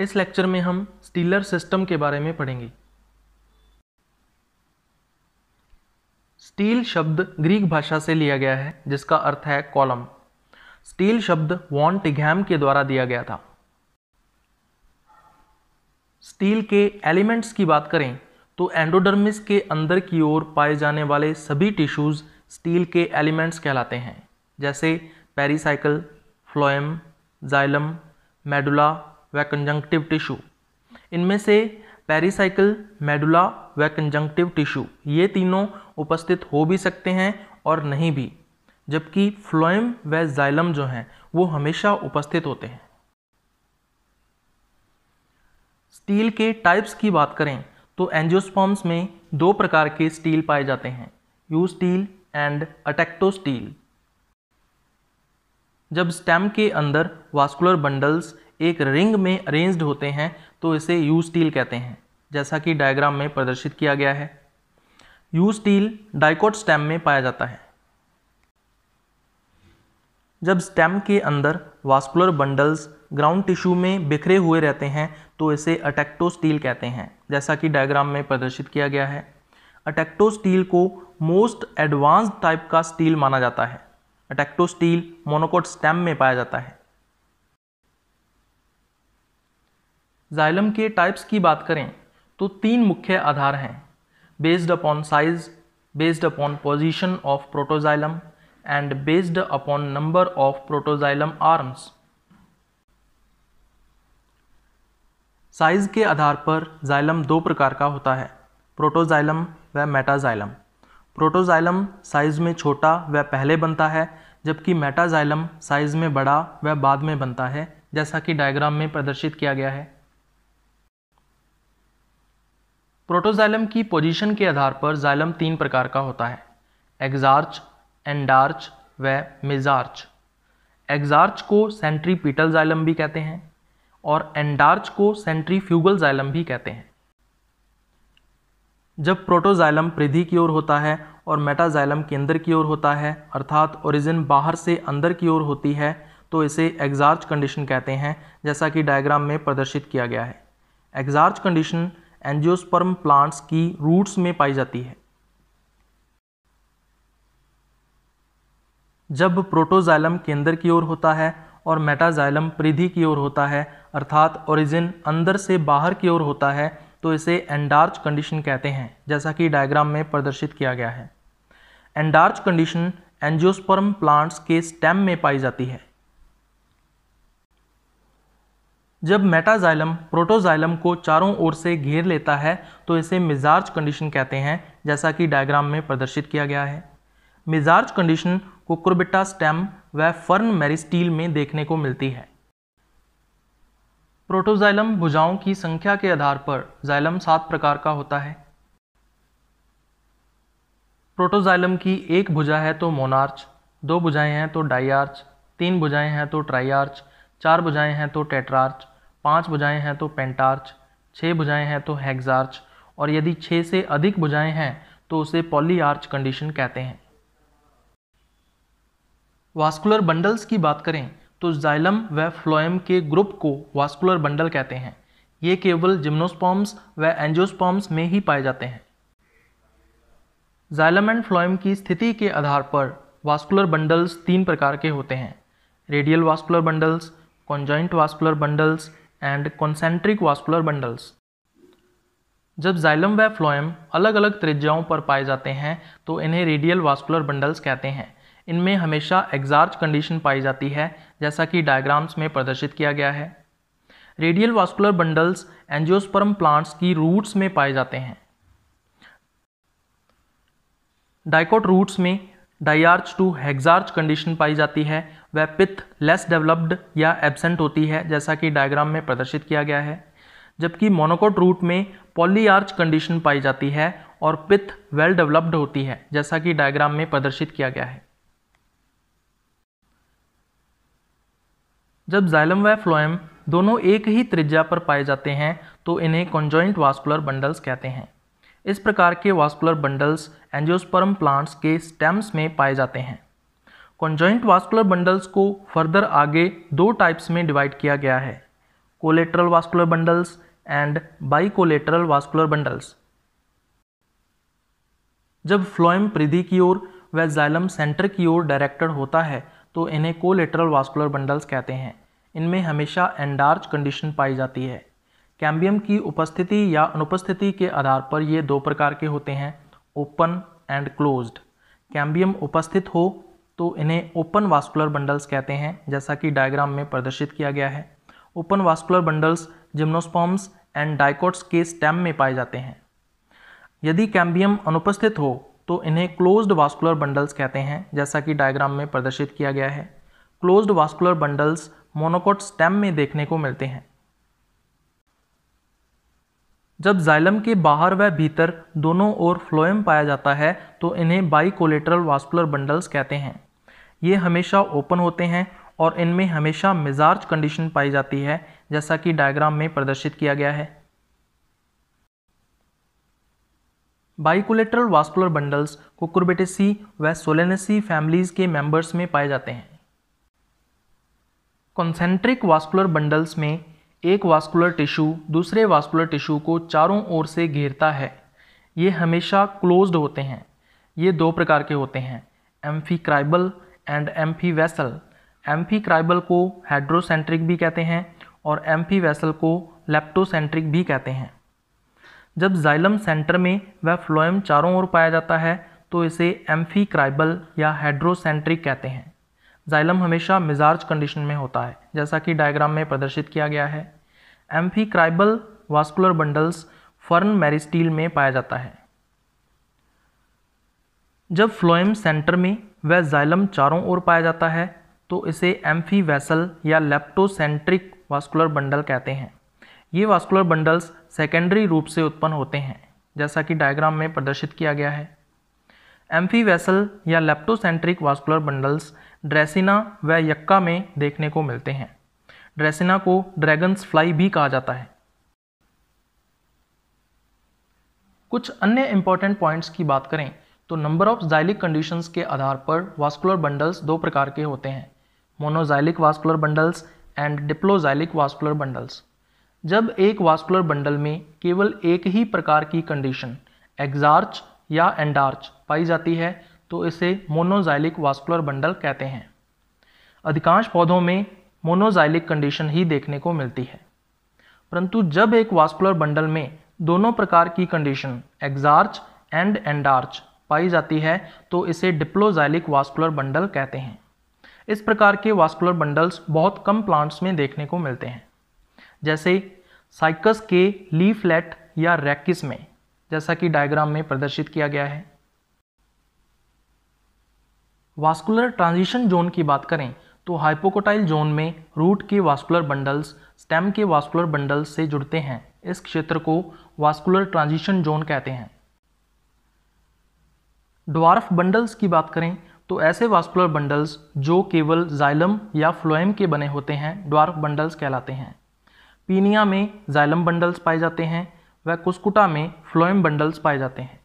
इस लेक्चर में हम स्टीलर सिस्टम के बारे में पढ़ेंगे स्टील शब्द ग्रीक भाषा से लिया गया है जिसका अर्थ है कॉलम स्टील शब्द वॉन टिघैम के द्वारा दिया गया था स्टील के एलिमेंट्स की बात करें तो एंडोडर्मिस के अंदर की ओर पाए जाने वाले सभी टिश्यूज स्टील के एलिमेंट्स कहलाते हैं जैसे पेरिसाइकिल फ्लोएम जाइलम मेडुला व कंजंक्टिव टिश्यू इनमें से पेरिसाइकिल मेडुला व कंजंक्टिव टिश्यू ये तीनों उपस्थित हो भी सकते हैं और नहीं भी जबकि फ्लोएम व जाइलम जो हैं वो हमेशा उपस्थित होते हैं स्टील के टाइप्स की बात करें तो एंजियोस्पॉम्स में दो प्रकार के स्टील पाए जाते हैं eustele and atactostele जब स्टेम के अंदर वास्कुलर बंडल्स एक रिंग में अरेंज्ड होते हैं तो इसे यू स्टील कहते हैं जैसा कि डायग्राम में प्रदर्शित किया गया है यू स्टील डाइकोट स्टेम में पाया जाता है जब स्टेम के अंदर वास्कुलर बंडल्स ग्राउंड टिश्यू में बिखरे हुए रहते हैं तो इसे अटेक्टो स्टील कहते हैं जैसा कि डायग्राम में प्रदर्शित किया गया है अटेक्टो स्टील को मोस्ट एडवांस टाइप का स्टील माना जाता है अटेक्टो स्टील मोनोकोट स्टेम में पाया जाता है जाइलम के टाइप्स की बात करें तो तीन मुख्य आधार हैं based upon size based upon position of protoxylem and based upon number of protoxylem arms size के आधार पर जाइलम दो प्रकार का होता है प्रोटोजाइलम व मेटाजाइलम प्रोटोजाइलम साइज में छोटा व पहले बनता है जबकि मेटाजाइलम साइज में बड़ा व बाद में बनता है जैसा कि डायग्राम में प्रदर्शित किया गया है प्रोटोजाइलम की पोजीशन के आधार पर जाइलम तीन प्रकार का होता है एग्जार्च एंडार्च व मिजार्च एग्जार्च को सेंट्रीपीटल जाइलम भी कहते हैं और एंडार्च को सेंट्रीफ्यूगल जाइलम भी कहते हैं जब प्रोटोजाइलम परिधि की ओर होता है और मेटाजाइलम केंद्र की ओर होता है अर्थात ओरिजिन बाहर से अंदर की ओर होती है तो इसे एग्जार्च कंडीशन कहते हैं जैसा कि डायग्राम में प्रदर्शित किया गया है एग्जार्च कंडीशन एंजियोस्पर्म प्लांट्स की रूट्स में पाई जाती है जब प्रोटोजाइलम केंद्र की ओर होता है और मेटाजाइलम परिधि की ओर होता है अर्थात ओरिजिन अंदर से बाहर की ओर होता है तो इसे एंडार्च कंडीशन कहते हैं जैसा कि डायग्राम में प्रदर्शित किया गया है एंडार्च कंडीशन एंजियोस्पर्म प्लांट्स के स्टेम में पाई जाती है जब मेटाजाइलम प्रोटोजाइलम को चारों ओर से घेर लेता है तो इसे मिजार्ज कंडीशन कहते हैं जैसा कि डायग्राम में प्रदर्शित किया गया है मिजार्ज कंडीशन कुकुरबिट्टा स्टेम व फर्न मेरिस्टील में देखने को मिलती है प्रोटोजाइलम भुजाओं की संख्या के आधार पर जाइलम सात प्रकार का होता है प्रोटोजाइलम की एक भुजा है तो मोनार्च दो भुजाएं हैं तो डाइआर्च तीन भुजाएं हैं तो ट्राइआर्च चार भुजाएं हैं तो टेट्रार्च पाँच भुजाएं हैं तो पेंटार्च छः भुजाएं हैं तो हैग्जार्च और यदि छः से अधिक भुजाएं हैं तो उसे पॉली आर्च कंडीशन कहते हैं वास्कुलर बंडल्स की बात करें तो जाइलम व फ्लोएम के ग्रुप को वास्कुलर बंडल कहते हैं ये केवल जिम्नोस्पॉम्स व एंजियोस्पॉम्स में ही पाए जाते हैं जाइलम एंड फ्लोएम की स्थिति के आधार पर वास्कुलर बंडल्स तीन प्रकार के होते हैं radial vascular bundles conjoint vascular bundles and concentric vascular bundles जब जाइलम व फ्लोएम अलग अलग त्रिज्याओं पर पाए जाते हैं तो इन्हें रेडियल वास्कुलर बंडल्स कहते हैं इनमें हमेशा एग्जार्ज कंडीशन पाई जाती है जैसा कि डायग्राम्स में प्रदर्शित किया गया है radial vascular bundles angiosperm plants की रूट्स में पाए जाते हैं डाइकोट रूट्स में डाइआर्च टू हेक्सार्च कंडीशन पाई जाती है वह पित्त लेस डेवलप्ड या एबसेंट होती है जैसा कि डायग्राम में प्रदर्शित किया गया है जबकि मोनोकोट रूट में पॉलीआर्च कंडीशन पाई जाती है और पित्त वेल डेवलप्ड होती है जैसा कि डायग्राम में प्रदर्शित किया गया है जब जाइलम व फ्लोएम दोनों एक ही त्रिज्या पर पाए जाते हैं तो इन्हें कॉन्जॉइंट वास्कुलर बंडल्स कहते हैं इस प्रकार के वास्कुलर बंडल्स एंजियोस्पर्म प्लांट्स के स्टेम्स में पाए जाते हैं कॉन्जॉइंट वास्कुलर बंडल्स को फर्दर आगे दो टाइप्स में डिवाइड किया गया है collateral vascular bundles and bicollateral vascular bundles जब फ्लोएम परिधि की ओर व जाइलम सेंटर की ओर डायरेक्टेड होता है तो इन्हें कोलेटरल वास्कुलर बंडल्स कहते हैं इनमें हमेशा एंडार्च कंडीशन पाई जाती है कैम्बियम की उपस्थिति या अनुपस्थिति के आधार पर ये दो प्रकार के होते हैं ओपन एंड क्लोज्ड कैम्बियम उपस्थित हो तो इन्हें ओपन वास्कुलर बंडल्स कहते हैं जैसा कि डायग्राम में प्रदर्शित किया गया है open vascular bundles gymnosperms and dicots के स्टेम में पाए जाते हैं यदि कैम्बियम अनुपस्थित हो तो इन्हें क्लोज्ड वास्कुलर बंडल्स कहते हैं जैसा कि डायग्राम में प्रदर्शित किया गया है closed vascular bundles monocot stem में देखने को मिलते हैं जब जाइलम के बाहर व भीतर दोनों ओर फ्लोएम पाया जाता है तो इन्हें बाईकोलेटरल वास्कुलर बंडल्स कहते हैं ये हमेशा ओपन होते हैं और इनमें हमेशा मिजार्ज कंडीशन पाई जाती है जैसा कि डायग्राम में प्रदर्शित किया गया है बाइकुलेटरल वास्कुलर बंडल्स कुकुरबेटेसी व सोलेनेसी फैमिलीज़ के मेंबर्स में पाए जाते हैं कॉन्सेंट्रिक वास्कुलर बंडल्स में एक वास्कुलर टिश्यू दूसरे वास्कुलर टिश्यू को चारों ओर से घेरता है ये हमेशा क्लोज्ड होते हैं ये दो प्रकार के होते हैं amphicribral and amphivasal amphicribral को हाइड्रोसेंट्रिक भी कहते हैं और एम्फी वैसल को लेप्टोसेंट्रिक भी कहते हैं जब जाइलम सेंटर में वह फ्लोएम चारों ओर पाया जाता है तो इसे एम्फी क्राइबल या हाइड्रोसेंट्रिक कहते हैं जाइलम हमेशा मिजार्ज कंडीशन में होता है जैसा कि डायग्राम में प्रदर्शित किया गया है amphicribral vascular bundles fern meristele में पाया जाता है जब फ्लोएम सेंटर में वह जाइलम चारों ओर पाया जाता है तो इसे एम्फी वैसल या लेप्टोसेंट्रिक वास्कुलर बंडल कहते हैं ये वास्कुलर बंडल्स सेकेंडरी रूप से उत्पन्न होते हैं जैसा कि डायग्राम में प्रदर्शित किया गया है एम्फी वैसल या लेप्टोसेंट्रिक वास्कुलर बंडल्स ड्रेसिना व यक्का में देखने को मिलते हैं ड्रेसिना को ड्रैगन्स फ्लाई भी कहा जाता है कुछ अन्य इंपॉर्टेंट पॉइंट्स की बात करें तो नंबर ऑफ जाइलिक कंडीशंस के आधार पर वास्कुलर बंडल्स दो प्रकार के होते हैं monoxylic vascular bundles and diploxylic vascular bundles जब एक वास्कुलर बंडल में केवल एक ही प्रकार की कंडीशन एग्जार्च या एंडार्च पाई जाती है तो इसे मोनोजाइलिक वास्कुलर बंडल कहते हैं अधिकांश पौधों में मोनोजाइलिक कंडीशन ही देखने को मिलती है परंतु जब एक वास्कुलर बंडल में दोनों प्रकार की कंडीशन एग्जार्च एंड एंडार्च पाई जाती है तो इसे डिप्लोजाइलिक वास्कुलर बंडल कहते हैं इस प्रकार के वास्कुलर बंडल्स बहुत कम प्लांट्स में देखने को मिलते हैं जैसे साइकस के लीफलेट या रैकिस में जैसा कि डायग्राम में प्रदर्शित किया गया है वास्कुलर ट्रांजिशन जोन की बात करें तो हाइपोकोटाइल जोन में रूट के वास्कुलर बंडल्स स्टेम के वास्कुलर बंडल्स से जुड़ते हैं इस क्षेत्र को वास्कुलर ट्रांजिशन जोन कहते हैं ड्वार्फ बंडल्स की बात करें तो ऐसे वास्कुलर बंडल्स जो केवल जाइलम या फ्लोएम के बने होते हैं ड्वार्फ बंडल्स कहलाते हैं पीनिया में जाइलम बंडल्स पाए जाते हैं व कुस्कुटा में फ्लोएम बंडल्स पाए जाते हैं